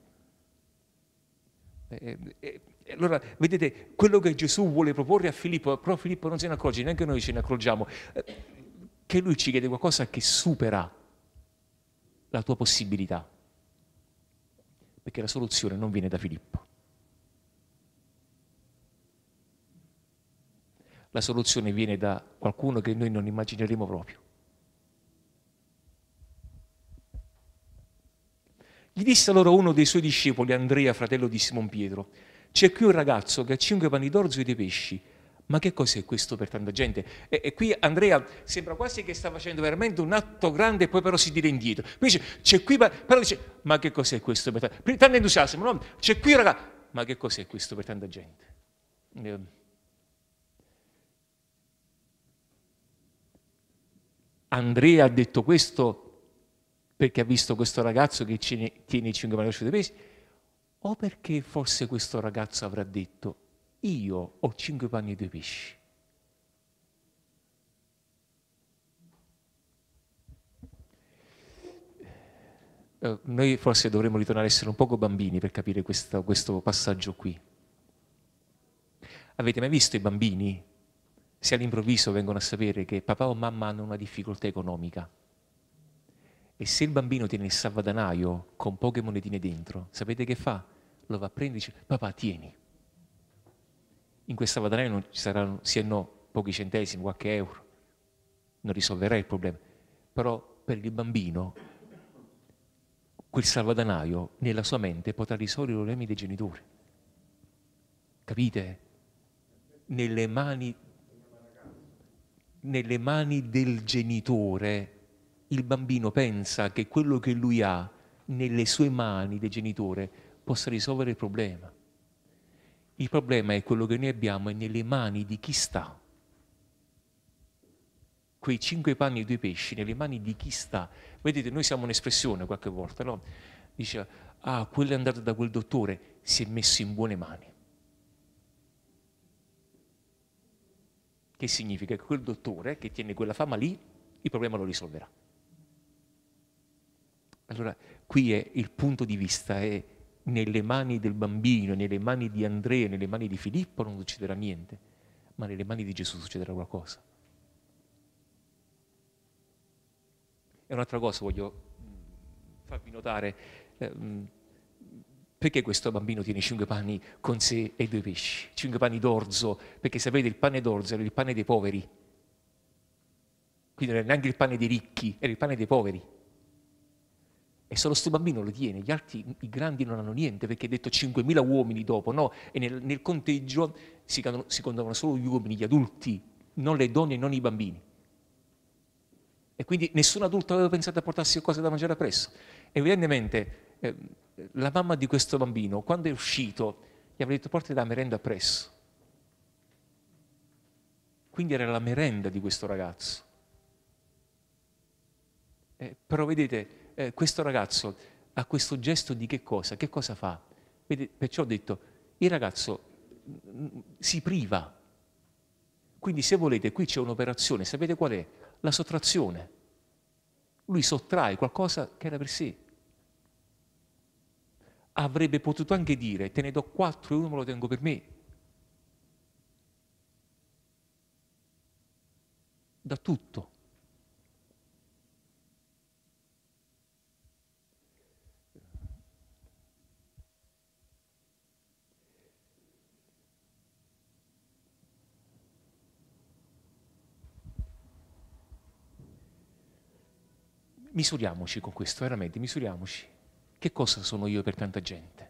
Eh, eh, eh, allora, vedete, quello che Gesù vuole proporre a Filippo, però Filippo non se ne accorge, neanche noi ce ne accorgiamo. Eh, che lui ci chiede qualcosa che supera la tua possibilità, perché la soluzione non viene da Filippo. La soluzione viene da qualcuno che noi non immagineremo proprio. Gli disse allora uno dei suoi discepoli, Andrea, fratello di Simon Pietro, c'è qui un ragazzo che ha cinque panni d'orzo e dei pesci, ma che cos'è questo per tanta gente? E, e, qui Andrea sembra quasi che sta facendo veramente un atto grande e poi però si tira indietro. Dice, c'è qui, però dice, ma che cos'è questo per tanta gente? Tanto entusiasmo, no? C'è qui, raga, ma che cos'è questo per tanta gente? Eh. Andrea ha detto questo perché ha visto questo ragazzo che tiene i cinque manocci dei pesi o perché forse questo ragazzo avrà detto io ho cinque panni e due pesci. Eh, noi forse dovremmo ritornare a essere un poco bambini per capire questa, questo passaggio qui. Avete mai visto i bambini se all'improvviso vengono a sapere che papà o mamma hanno una difficoltà economica? E se il bambino tiene il salvadanaio con poche monetine dentro, sapete che fa? Lo va a prendere e dice, papà tieni in questa padrone non ci saranno se no pochi centesimi, qualche euro, non risolverà il problema. Però per il bambino quel salvadanaio nella sua mente potrà risolvere i problemi dei genitori. Capite? Nelle mani, nelle mani del genitore il bambino pensa che quello che lui ha nelle sue mani del genitore possa risolvere il problema. Il problema è quello che noi abbiamo è nelle mani di chi sta. Quei cinque panni e due pesci, nelle mani di chi sta. Vedete, noi siamo un'espressione qualche volta, no? Dice, ah, quello è andato da quel dottore, si è messo in buone mani. Che significa che quel dottore che tiene quella fama lì, il problema lo risolverà. Allora, qui è il punto di vista, è nelle mani del bambino, nelle mani di Andrea, nelle mani di Filippo non succederà niente, ma nelle mani di Gesù succederà qualcosa. E un'altra cosa voglio farvi notare, ehm, perché questo bambino tiene cinque panni con sé e due pesci? Cinque panni d'orzo, perché sapete il pane d'orzo era il pane dei poveri, quindi non era neanche il pane dei ricchi, era il pane dei poveri e solo questo bambino lo tiene, gli altri, i grandi non hanno niente perché è detto 5.000 uomini dopo, no? E nel, nel conteggio si, si contavano solo gli uomini, gli adulti, non le donne e non i bambini. E quindi nessun adulto aveva pensato a portarsi qualcosa da mangiare appresso. Evidentemente eh, la mamma di questo bambino, quando è uscito, gli aveva detto porti la merenda appresso. Quindi era la merenda di questo ragazzo. Eh, però vedete, eh, questo ragazzo ha questo gesto di che cosa? Che cosa fa? perciò ho detto, il ragazzo mm, mm, si priva. Quindi se volete, qui c'è un'operazione, sapete qual è? La sottrazione. Lui sottrae qualcosa che era per sé. Avrebbe potuto anche dire, te ne do quattro e uno me lo tengo per me. Da tutto. misuriamoci con questo, veramente, misuriamoci. Che cosa sono io per tanta gente?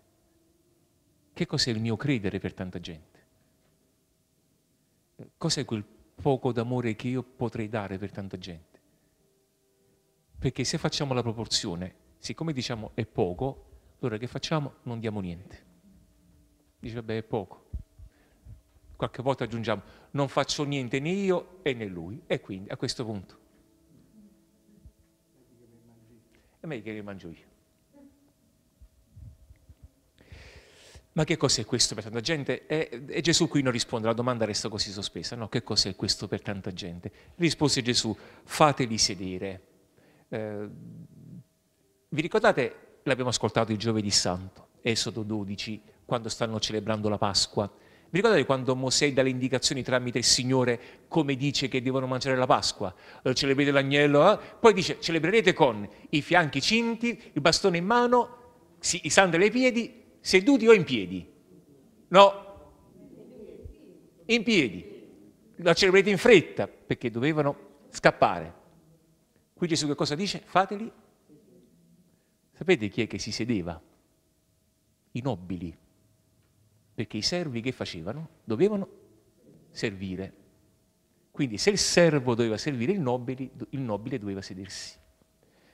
Che cos'è il mio credere per tanta gente? Cos'è quel poco d'amore che io potrei dare per tanta gente? Perché se facciamo la proporzione, siccome diciamo è poco, allora che facciamo? Non diamo niente. Dice, vabbè, è poco. Qualche volta aggiungiamo, non faccio niente né io e né lui. E quindi a questo punto e meglio che mangio io. Ma che cos'è questo per tanta gente? E, e, Gesù qui non risponde, la domanda resta così sospesa. No, che cos'è questo per tanta gente? Rispose Gesù, fateli sedere. Eh, vi ricordate, l'abbiamo ascoltato il giovedì santo, Esodo 12, quando stanno celebrando la Pasqua, vi ricordate quando Mosè dà le indicazioni tramite il Signore come dice che devono mangiare la Pasqua? Eh, Celebrete l'agnello, eh? poi dice celebrerete con i fianchi cinti, il bastone in mano, i sandali ai piedi, seduti o in piedi? No, in piedi. La celebrate in fretta perché dovevano scappare. Qui Gesù che cosa dice? Fateli. Sapete chi è che si sedeva? I nobili perché i servi che facevano dovevano servire. Quindi se il servo doveva servire il nobile, il nobile doveva sedersi.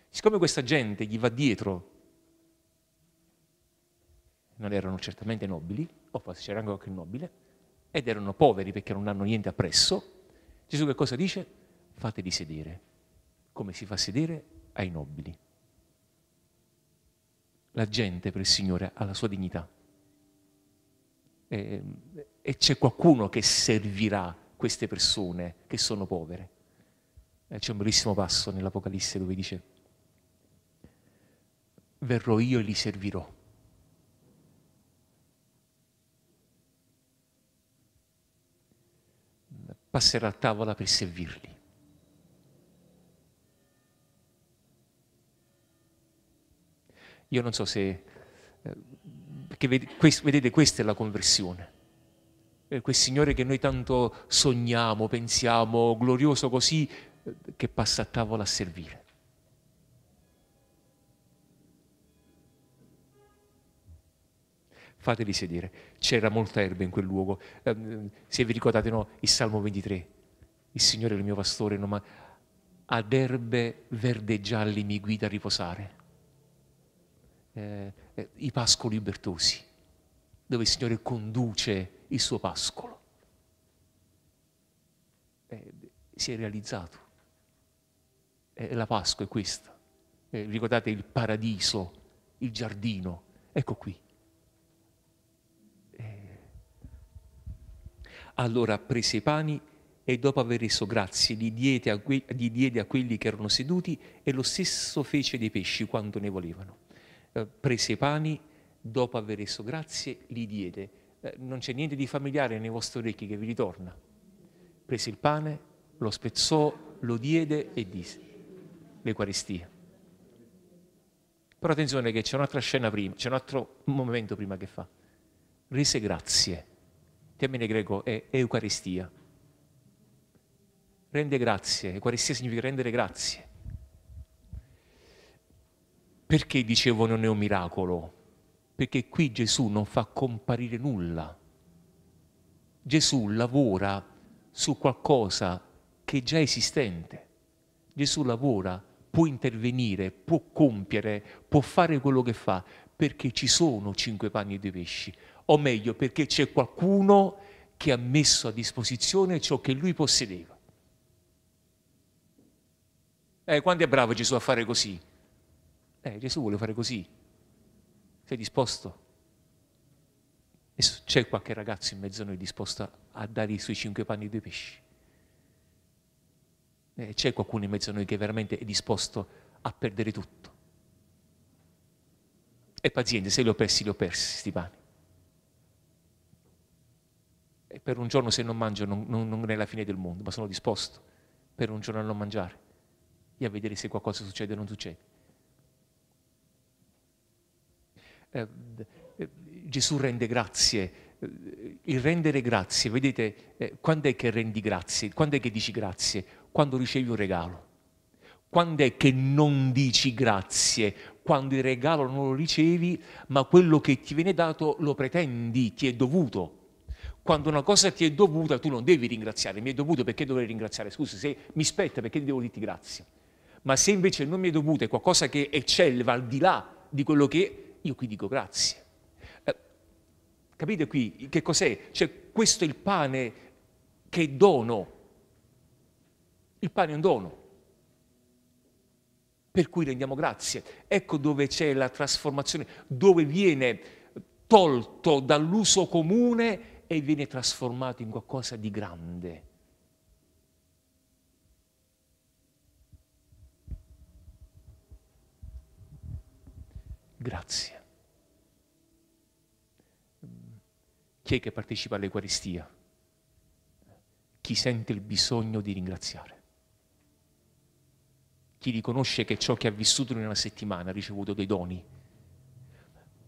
Siccome questa gente gli va dietro, non erano certamente nobili, o forse c'era anche qualche nobile, ed erano poveri perché non hanno niente appresso, Gesù che cosa dice? Fateli sedere, come si fa sedere ai nobili. La gente per il Signore ha la sua dignità eh, e c'è qualcuno che servirà queste persone che sono povere. Eh, c'è un bellissimo passo nell'Apocalisse dove dice, verrò io e li servirò. Passerà a tavola per servirli. Io non so se perché vedete, questa è la conversione. Eh, quel Signore che noi tanto sogniamo, pensiamo, glorioso così, eh, che passa a tavola a servire. Fatevi sedere, c'era molta erba in quel luogo. Ehm, se vi ricordate, no, il Salmo 23, il Signore è il mio pastore, no, ma ad erbe verde gialli mi guida a riposare. Eh, eh, i pascoli bertosi, dove il Signore conduce il suo pascolo. Eh, si è realizzato. Eh, la Pasqua è questa. Eh, ricordate il paradiso, il giardino, ecco qui. Eh, allora prese i pani e dopo aver reso grazie li diede, que- gli diede a quelli che erano seduti e lo stesso fece dei pesci quando ne volevano. Eh, prese i pani, dopo aver reso grazie, li diede. Eh, non c'è niente di familiare nei vostri orecchi che vi ritorna. Prese il pane, lo spezzò, lo diede e disse l'Eucaristia. Però attenzione che c'è un'altra scena prima, c'è un altro momento prima che fa. Rese grazie. Il termine greco è Eucaristia. Rende grazie. Eucaristia significa rendere grazie. Perché dicevo non è un miracolo? Perché qui Gesù non fa comparire nulla. Gesù lavora su qualcosa che è già esistente. Gesù lavora, può intervenire, può compiere, può fare quello che fa, perché ci sono cinque panni e due pesci, o meglio perché c'è qualcuno che ha messo a disposizione ciò che lui possedeva. Eh, quanto è bravo Gesù a fare così? Eh, Gesù vuole fare così. Sei disposto? E c'è qualche ragazzo in mezzo a noi disposto a dare i suoi cinque panni e due pesci? E eh, c'è qualcuno in mezzo a noi che veramente è disposto a perdere tutto? E paziente, se li ho persi, li ho persi, questi panni. E per un giorno se non mangio non, non, non è la fine del mondo, ma sono disposto per un giorno a non mangiare e a vedere se qualcosa succede o non succede. Eh, eh, Gesù rende grazie, eh, il rendere grazie, vedete, quando è che rendi grazie, quando è che dici grazie? Quando ricevi un regalo. Quando è che non dici grazie? Quando il regalo non lo ricevi, ma quello che ti viene dato lo pretendi, ti è dovuto. Quando una cosa ti è dovuta, tu non devi ringraziare, mi è dovuto perché dovrei ringraziare? Scusa, se mi spetta perché devo dirti grazie. Ma se invece non mi è dovuto è qualcosa che eccelle, va al di là di quello che È, io qui dico grazie. Eh, capite qui che cos'è? Cioè questo è il pane che è dono. Il pane è un dono. Per cui rendiamo grazie. Ecco dove c'è la trasformazione, dove viene tolto dall'uso comune e viene trasformato in qualcosa di grande. Grazie. Chi è che partecipa all'Eucaristia? Chi sente il bisogno di ringraziare. Chi riconosce che ciò che ha vissuto in una settimana ha ricevuto dei doni.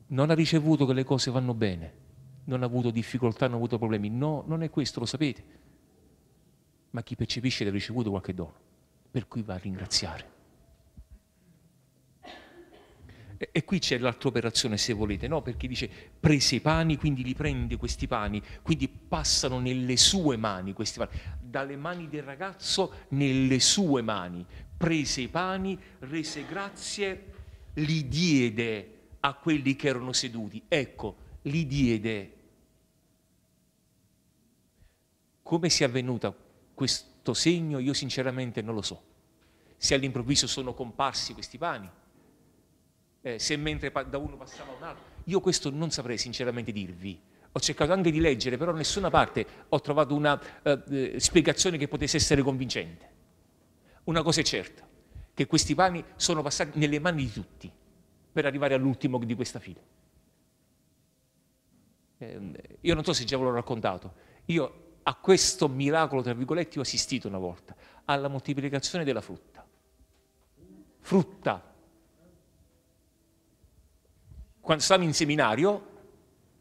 Non ha ricevuto che le cose vanno bene, non ha avuto difficoltà, non ha avuto problemi. No, non è questo, lo sapete. Ma chi percepisce di aver ricevuto qualche dono, per cui va a ringraziare. E, qui c'è l'altra operazione, se volete, no? perché dice prese i pani, quindi li prende questi pani, quindi passano nelle sue mani questi pani, dalle mani del ragazzo nelle sue mani, prese i pani, rese grazie, li diede a quelli che erano seduti. Ecco, li diede. Come sia avvenuta questo segno, io sinceramente non lo so. Se all'improvviso sono comparsi questi pani, eh, se mentre da uno passava un altro. Io questo non saprei sinceramente dirvi. Ho cercato anche di leggere, però da nessuna parte ho trovato una eh, eh, spiegazione che potesse essere convincente. Una cosa è certa, che questi pani sono passati nelle mani di tutti per arrivare all'ultimo di questa fila. Eh, io non so se già ve l'ho raccontato, io a questo miracolo, tra virgolette, ho assistito una volta, alla moltiplicazione della frutta. Frutta, quando stavamo in seminario,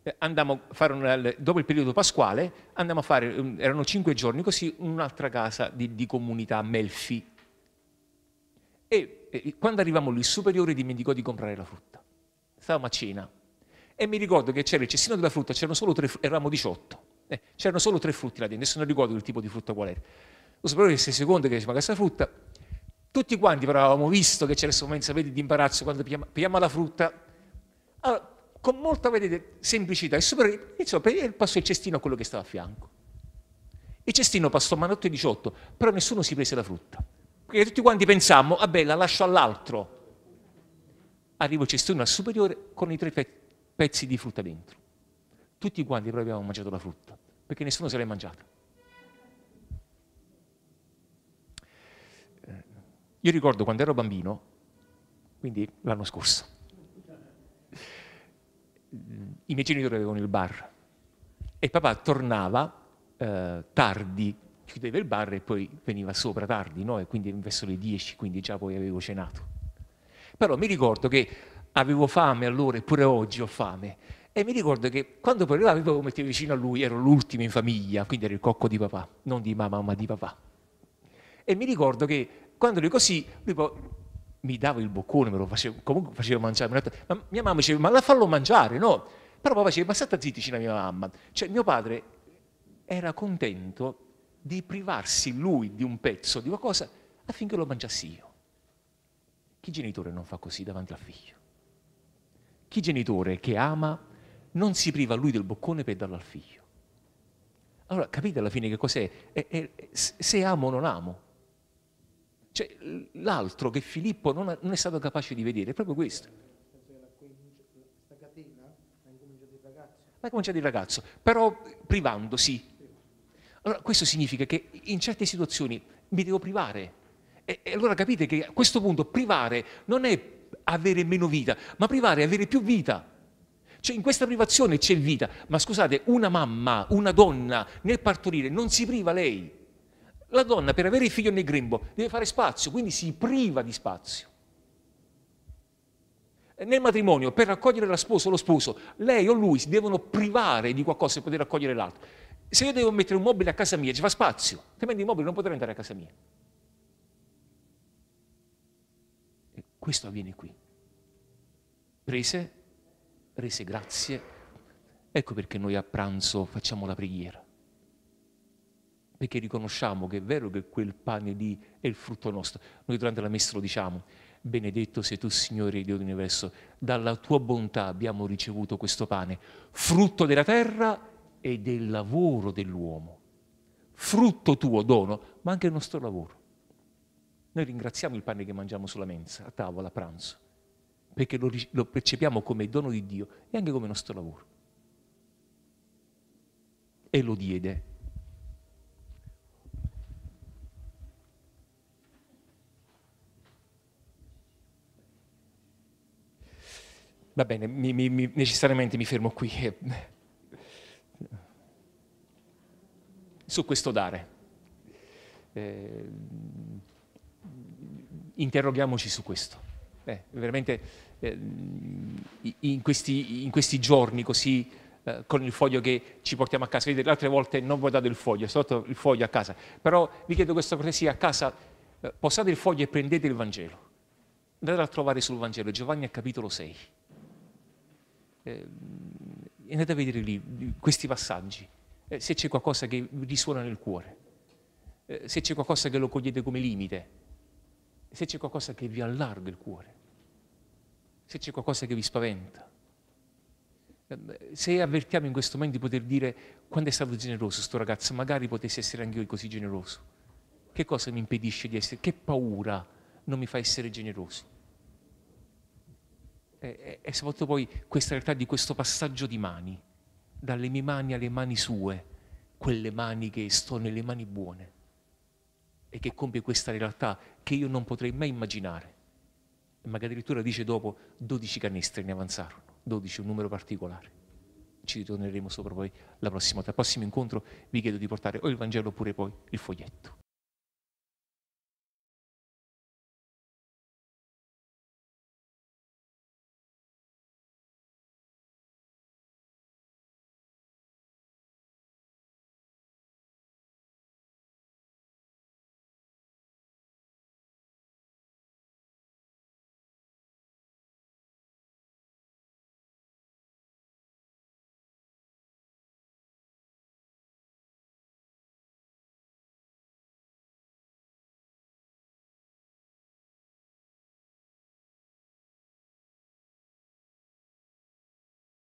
eh, un, dopo il periodo pasquale, andammo a fare, erano cinque giorni così, un'altra casa di, di comunità Melfi. E, e quando arrivavamo lì, il superiore dimenticò di comprare la frutta. Stavamo a cena. E mi ricordo che c'era il cestino della frutta, c'erano solo tre, eravamo 18, eh, c'erano solo tre frutti là dentro, adesso non ricordo il tipo di frutta qual era. Lo superiore che si secondo che diceva questa frutta, tutti quanti però avevamo visto che c'era questo momento, sapete, di imbarazzo, quando pigliamo la frutta, allora, con molta vedete, semplicità, e super, insomma, passò il cestino a quello che stava a fianco. Il cestino passò manotto e 18, però nessuno si prese la frutta. Perché tutti quanti pensammo, vabbè, la lascio all'altro. Arrivo il cestino al superiore con i tre pezzi di frutta dentro. Tutti quanti però abbiamo mangiato la frutta, perché nessuno se l'è mangiata. Eh, io ricordo quando ero bambino, quindi l'anno scorso, i miei genitori avevano il bar e papà tornava eh, tardi, chiudeva il bar e poi veniva sopra tardi, no? e quindi verso le 10, quindi già poi avevo cenato. Però mi ricordo che avevo fame allora, eppure oggi ho fame, e mi ricordo che quando poi arrivavo poi mi mettevo vicino a lui, ero l'ultimo in famiglia, quindi ero il cocco di papà, non di mamma ma di papà. E mi ricordo che quando lui così, lui poi mi dava il boccone, me lo facevo, comunque faceva mangiare. Ma mia mamma diceva, ma la fallo mangiare, no? Però papà diceva, ma state zitti, c'era mia mamma. Cioè mio padre era contento di privarsi lui di un pezzo, di qualcosa, affinché lo mangiassi io. Chi genitore non fa così davanti al figlio? Chi genitore che ama non si priva lui del boccone per darlo al figlio? Allora capite alla fine che cos'è? È, è, se amo o non amo, cioè, l'altro che Filippo non, ha, non, è stato capace di vedere è proprio questo. La catena l'ha cominciato il ragazzo. il ragazzo, però privandosi. Allora, questo significa che in certe situazioni mi devo privare. E, e allora capite che a questo punto privare non è avere meno vita, ma privare è avere più vita. Cioè in questa privazione c'è vita, ma scusate, una mamma, una donna nel partorire non si priva lei, la donna per avere il figlio nel grembo deve fare spazio, quindi si priva di spazio. Nel matrimonio, per raccogliere la sposa o lo sposo, lei o lui si devono privare di qualcosa per poter raccogliere l'altro. Se io devo mettere un mobile a casa mia, ci fa spazio, altrimenti il mobile non potrà entrare a casa mia. E questo avviene qui. Prese, rese grazie. Ecco perché noi a pranzo facciamo la preghiera perché riconosciamo che è vero che quel pane lì è il frutto nostro. Noi durante la messa lo diciamo, benedetto sei tu Signore Dio dell'universo, dalla tua bontà abbiamo ricevuto questo pane, frutto della terra e del lavoro dell'uomo. Frutto tuo dono, ma anche il nostro lavoro. Noi ringraziamo il pane che mangiamo sulla mensa, a tavola, a pranzo, perché lo, lo percepiamo come dono di Dio e anche come nostro lavoro. E lo diede Va bene, mi, mi, necessariamente mi fermo qui. Su questo dare. Eh, interroghiamoci su questo. Eh, veramente eh, in, questi, in, questi, giorni così eh, con il foglio che ci portiamo a casa, vedete, le altre volte non guardate il foglio, è stato il foglio a casa, però vi chiedo questa cortesia, a casa eh, posate il foglio e prendete il Vangelo, andate a trovare sul Vangelo Giovanni capitolo 6 eh, andate a vedere lì questi passaggi, eh, se c'è qualcosa che risuona nel cuore, eh, se c'è qualcosa che lo cogliete come limite, se c'è qualcosa che vi allarga il cuore, se c'è qualcosa che vi spaventa. Ehm, se avvertiamo in questo momento di poter dire quando è stato generoso sto ragazzo, magari potessi essere anche io così generoso. Che cosa mi impedisce di essere? Che paura non mi fa essere generoso? è soprattutto poi questa realtà di questo passaggio di mani, dalle mie mani alle mani sue, quelle mani che sto nelle mani buone e che compie questa realtà che io non potrei mai immaginare. Magari addirittura dice dopo 12 canestri ne avanzarono, 12 un numero particolare. Ci ritorneremo sopra poi la prossima, volta. al prossimo incontro vi chiedo di portare o il Vangelo oppure poi il foglietto.